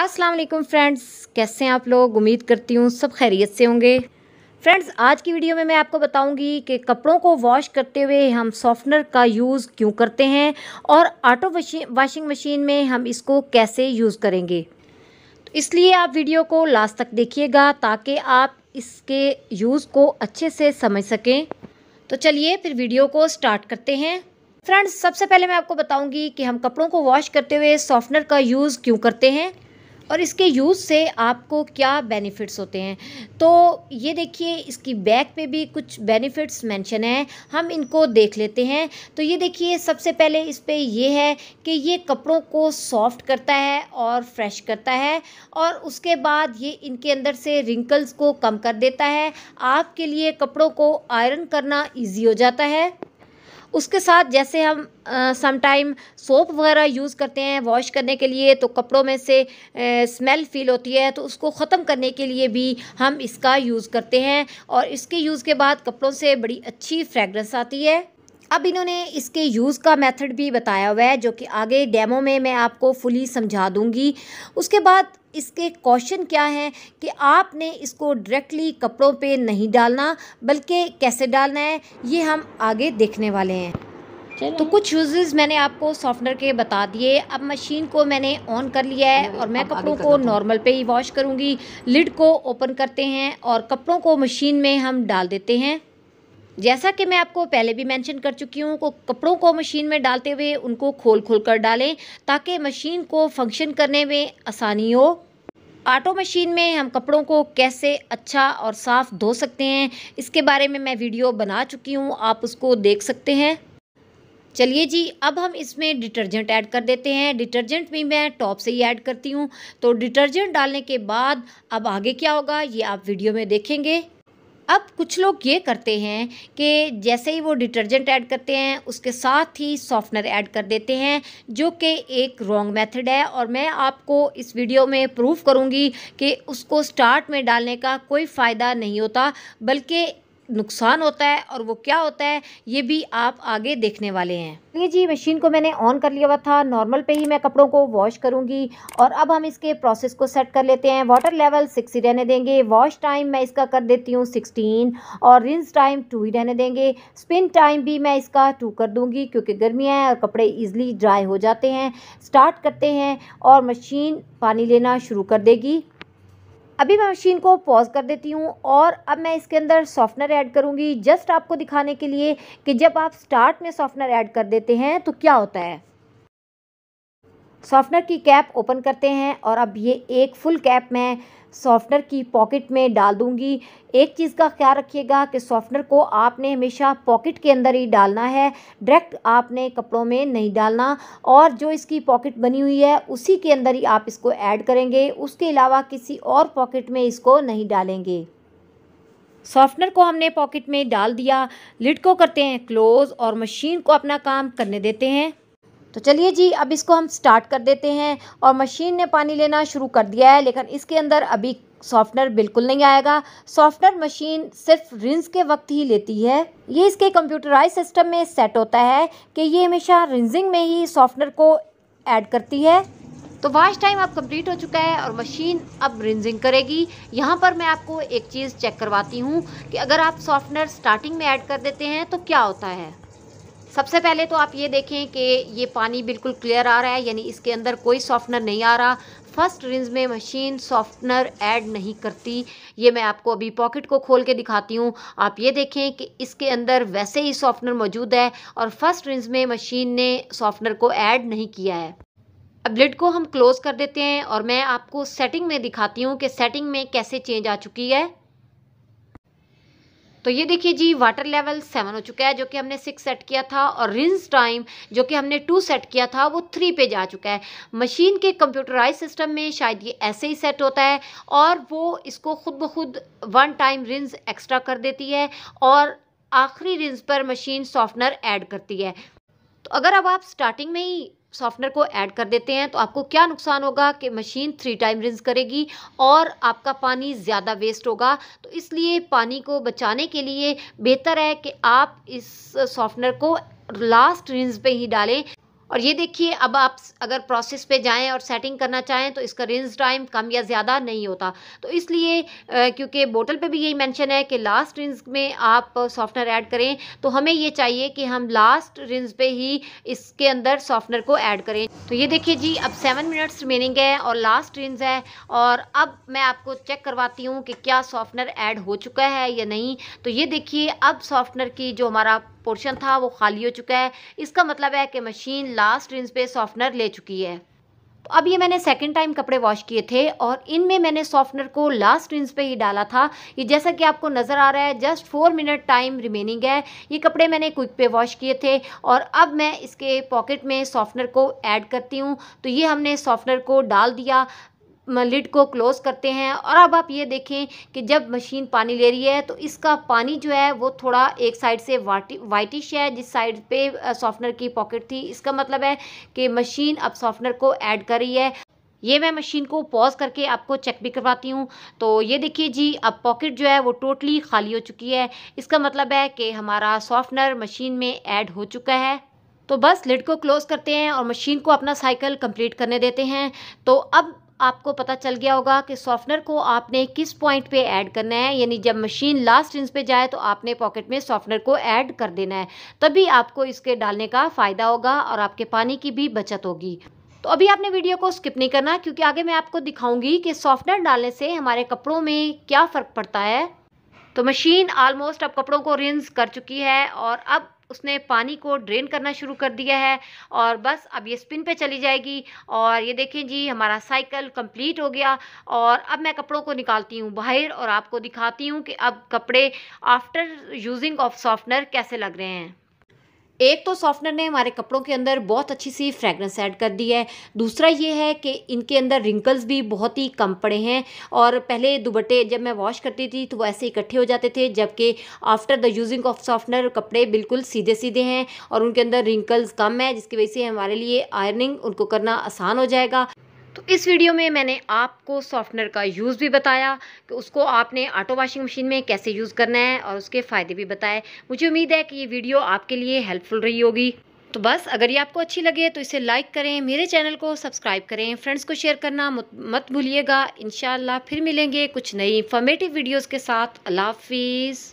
अस्सलाम वालेकुम फ्रेंड्स कैसे हैं आप लोग उम्मीद करती हूँ सब खैरियत से होंगे फ्रेंड्स आज की वीडियो में मैं आपको बताऊंगी कि कपड़ों को वॉश करते हुए हम सॉफ्टनर का यूज़ क्यों करते हैं और ऑटो वॉशिंग मशीन में हम इसको कैसे यूज़ करेंगे तो इसलिए आप वीडियो को लास्ट तक देखिएगा ताकि आप इसके यूज़ को अच्छे से समझ सकें तो चलिए फिर वीडियो को स्टार्ट करते हैं फ्रेंड्स सबसे पहले मैं आपको बताऊंगी कि हम कपड़ों को वॉश करते हुए सॉफ्टनर का यूज़ क्यों करते हैं और इसके यूज़ से आपको क्या बेनिफिट्स होते हैं तो ये देखिए इसकी बैक पे भी कुछ बेनिफिट्स मेंशन हैं हम इनको देख लेते हैं तो ये देखिए सबसे पहले इस पर यह है कि ये कपड़ों को सॉफ्ट करता है और फ्रेश करता है और उसके बाद ये इनके अंदर से रिंकल्स को कम कर देता है आपके लिए कपड़ों को आयरन करना ईजी हो जाता है उसके साथ जैसे हम समटाइम सोप वगैरह यूज़ करते हैं वॉश करने के लिए तो कपड़ों में से स्मेल फील होती है तो उसको ख़त्म करने के लिए भी हम इसका यूज़ करते हैं और इसके यूज़ के बाद कपड़ों से बड़ी अच्छी फ्रेगरेंस आती है अब इन्होंने इसके यूज़ का मेथड भी बताया हुआ है जो कि आगे डेमो में मैं आपको फुली समझा दूंगी उसके बाद इसके क्वेश्चन क्या हैं कि आपने इसको डायरेक्टली कपड़ों पे नहीं डालना बल्कि कैसे डालना है ये हम आगे देखने वाले हैं तो कुछ यूजेस मैंने आपको सॉफ्टवेयर के बता दिए अब मशीन को मैंने ऑन कर लिया है और मैं कपड़ों को नॉर्मल पे ही वॉश करूँगी लिड को ओपन करते हैं और कपड़ों को मशीन में हम डाल देते हैं जैसा कि मैं आपको पहले भी मेंशन कर चुकी हूँ को कपड़ों को मशीन में डालते हुए उनको खोल खोल कर डालें ताकि मशीन को फंक्शन करने में आसानी हो आटो मशीन में हम कपड़ों को कैसे अच्छा और साफ़ धो सकते हैं इसके बारे में मैं वीडियो बना चुकी हूँ आप उसको देख सकते हैं चलिए जी अब हम इसमें डिटर्जेंट ऐड कर देते हैं डिटर्जेंट भी मैं टॉप से ही ऐड करती हूँ तो डिटर्जेंट डालने के बाद अब आगे क्या होगा ये आप वीडियो में देखेंगे अब कुछ लोग ये करते हैं कि जैसे ही वो डिटर्जेंट ऐड करते हैं उसके साथ ही सॉफ्टनर ऐड कर देते हैं जो कि एक रॉन्ग मेथड है और मैं आपको इस वीडियो में प्रूव करूंगी कि उसको स्टार्ट में डालने का कोई फ़ायदा नहीं होता बल्कि नुकसान होता है और वो क्या होता है ये भी आप आगे देखने वाले हैं ये जी मशीन को मैंने ऑन कर लिया हुआ था नॉर्मल पे ही मैं कपड़ों को वॉश करूँगी और अब हम इसके प्रोसेस को सेट कर लेते हैं वाटर लेवल सिक्स ही रहने देंगे वॉश टाइम मैं इसका कर देती हूँ सिक्सटीन और रिंस टाइम टू ही रहने देंगे स्पिन टाइम भी मैं इसका टू कर दूँगी क्योंकि गर्मियाँ हैं और कपड़े ईजिली ड्राई हो जाते हैं स्टार्ट करते हैं और मशीन पानी लेना शुरू कर देगी अभी मैं मशीन को पॉज कर देती हूँ और अब मैं इसके अंदर सॉफ्टनर ऐड करूँगी जस्ट आपको दिखाने के लिए कि जब आप स्टार्ट में सॉफ्टनर ऐड कर देते हैं तो क्या होता है सॉफ्टनर की कैप ओपन करते हैं और अब ये एक फुल कैप मैं सॉफ्टनर की पॉकेट में डाल दूंगी एक चीज़ का ख्याल रखिएगा कि सॉफ्टनर को आपने हमेशा पॉकेट के अंदर ही डालना है डायरेक्ट आपने कपड़ों में नहीं डालना और जो इसकी पॉकेट बनी हुई है उसी के अंदर ही आप इसको ऐड करेंगे उसके अलावा किसी और पॉकेट में इसको नहीं डालेंगे सॉफ्टनर को हमने पॉकेट में डाल दिया लिड को करते हैं क्लोज़ और मशीन को अपना काम करने देते हैं तो चलिए जी अब इसको हम स्टार्ट कर देते हैं और मशीन ने पानी लेना शुरू कर दिया है लेकिन इसके अंदर अभी सॉफ्टनर बिल्कुल नहीं आएगा सॉफ्टनर मशीन सिर्फ रिंस के वक्त ही लेती है ये इसके कंप्यूटराइज सिस्टम में सेट होता है कि ये हमेशा रिंजिंग में ही सॉफ्टनर को ऐड करती है तो वाश टाइम अब कंप्लीट हो चुका है और मशीन अब रिंजिंग करेगी यहाँ पर मैं आपको एक चीज़ चेक करवाती हूँ कि अगर आप सॉफ्टनर स्टार्टिंग में ऐड कर देते हैं तो क्या होता है सबसे पहले तो आप ये देखें कि ये पानी बिल्कुल क्लियर आ रहा है यानी इसके अंदर कोई सॉफ्टनर नहीं आ रहा फर्स्ट रिंज में मशीन सॉफ्टनर ऐड नहीं करती ये मैं आपको अभी पॉकेट को खोल के दिखाती हूँ आप ये देखें कि इसके अंदर वैसे ही सॉफ्टनर मौजूद है और फर्स्ट रिंज में मशीन ने सॉफ्टनर को ऐड नहीं किया है अब लिड को हम क्लोज़ कर देते हैं और मैं आपको सेटिंग में दिखाती हूँ कि सेटिंग में कैसे चेंज आ चुकी है तो ये देखिए जी वाटर लेवल सेवन हो चुका है जो कि हमने सिक्स सेट किया था और रिंस टाइम जो कि हमने टू सेट किया था वो थ्री पे जा चुका है मशीन के कंप्यूटराइज सिस्टम में शायद ये ऐसे ही सेट होता है और वो इसको खुद ब खुद वन टाइम रिंस एक्स्ट्रा कर देती है और आखिरी रिंस पर मशीन सॉफ्टनर ऐड करती है तो अगर अब आप स्टार्टिंग में ही सॉफ्टनर को ऐड कर देते हैं तो आपको क्या नुकसान होगा कि मशीन थ्री टाइम रिंस करेगी और आपका पानी ज़्यादा वेस्ट होगा तो इसलिए पानी को बचाने के लिए बेहतर है कि आप इस सॉफ्टनर को लास्ट रिंस पे ही डालें और ये देखिए अब आप अगर प्रोसेस पे जाएं और सेटिंग करना चाहें तो इसका रिंस टाइम कम या ज़्यादा नहीं होता तो इसलिए क्योंकि बोतल पे भी यही मेंशन है कि लास्ट रिंस में आप सॉफ्टनर ऐड करें तो हमें ये चाहिए कि हम लास्ट रिंस पे ही इसके अंदर सॉफ्टनर को ऐड करें तो ये देखिए जी अब सेवन मिनट्स रिमेनिंग है और लास्ट रिंस है और अब मैं आपको चेक करवाती हूँ कि क्या सॉफ्टनर ऐड हो चुका है या नहीं तो ये देखिए अब सॉफ्टनर की जो हमारा पोर्शन था वो खाली हो चुका है इसका मतलब है कि मशीन लास्ट रिंस पे सॉफ्टनर ले चुकी है तो अब ये मैंने सेकंड टाइम कपड़े वॉश किए थे और इनमें मैंने सॉफ्टनर को लास्ट रिंस पे ही डाला था ये जैसा कि आपको नज़र आ रहा है just four minute time remaining है ये कपड़े मैंने क्विक पे वॉश किए थे और अब मैं इसके पॉकेट में सॉफ्टनर को ऐड करती हूँ तो ये हमने सॉफ्टनर को डाल दिया लिड को क्लोज़ करते हैं और अब आप ये देखें कि जब मशीन पानी ले रही है तो इसका पानी जो है वो थोड़ा एक साइड से वाइटिश है जिस साइड पे सॉफ्टनर की पॉकेट थी इसका मतलब है कि मशीन अब सॉफ्टनर को ऐड कर रही है ये मैं मशीन को पॉज करके आपको चेक भी करवाती हूँ तो ये देखिए जी अब पॉकेट जो है वो टोटली खाली हो चुकी है इसका मतलब है कि हमारा सॉफ्टनर मशीन में ऐड हो चुका है तो बस लिड को क्लोज़ करते हैं और मशीन को अपना साइकिल कंप्लीट करने देते हैं तो अब आपको पता चल गया होगा कि सॉफ्टनर को आपने किस पॉइंट पे ऐड करना है यानी जब मशीन लास्ट इंच पे जाए तो आपने पॉकेट में सॉफ्टनर को ऐड कर देना है तभी आपको इसके डालने का फ़ायदा होगा और आपके पानी की भी बचत होगी तो अभी आपने वीडियो को स्किप नहीं करना क्योंकि आगे मैं आपको दिखाऊंगी कि सॉफ्टनर डालने से हमारे कपड़ों में क्या फ़र्क पड़ता है तो मशीन ऑलमोस्ट अब कपड़ों को रिंस कर चुकी है और अब उसने पानी को ड्रेन करना शुरू कर दिया है और बस अब ये स्पिन पे चली जाएगी और ये देखें जी हमारा साइकिल कंप्लीट हो गया और अब मैं कपड़ों को निकालती हूँ बाहर और आपको दिखाती हूँ कि अब कपड़े आफ्टर यूजिंग ऑफ सॉफ्टनर कैसे लग रहे हैं एक तो सॉफ्टनर ने हमारे कपड़ों के अंदर बहुत अच्छी सी फ्रेगरेंस ऐड कर दी है दूसरा ये है कि इनके अंदर रिंकल्स भी बहुत ही कम पड़े हैं और पहले दुबट्टे जब मैं वॉश करती थी तो वो ऐसे इकट्ठे हो जाते थे जबकि after the using of softener कपड़े बिल्कुल सीधे सीधे हैं और उनके अंदर रिंकल्स कम है जिसकी वजह से हमारे लिए आयरनिंग उनको करना आसान हो जाएगा तो इस वीडियो में मैंने आपको सॉफ्टनर का यूज़ भी बताया कि उसको आपने ऑटो वॉशिंग मशीन में कैसे यूज़ करना है और उसके फ़ायदे भी बताए मुझे उम्मीद है कि ये वीडियो आपके लिए हेल्पफुल रही होगी तो बस अगर ये आपको अच्छी लगे तो इसे लाइक करें मेरे चैनल को सब्सक्राइब करें फ्रेंड्स को शेयर करना मत भूलिएगा इन फिर मिलेंगे कुछ नई इन्फॉर्मेटिव वीडियोज़ के साथ अल्लाह हाफिज़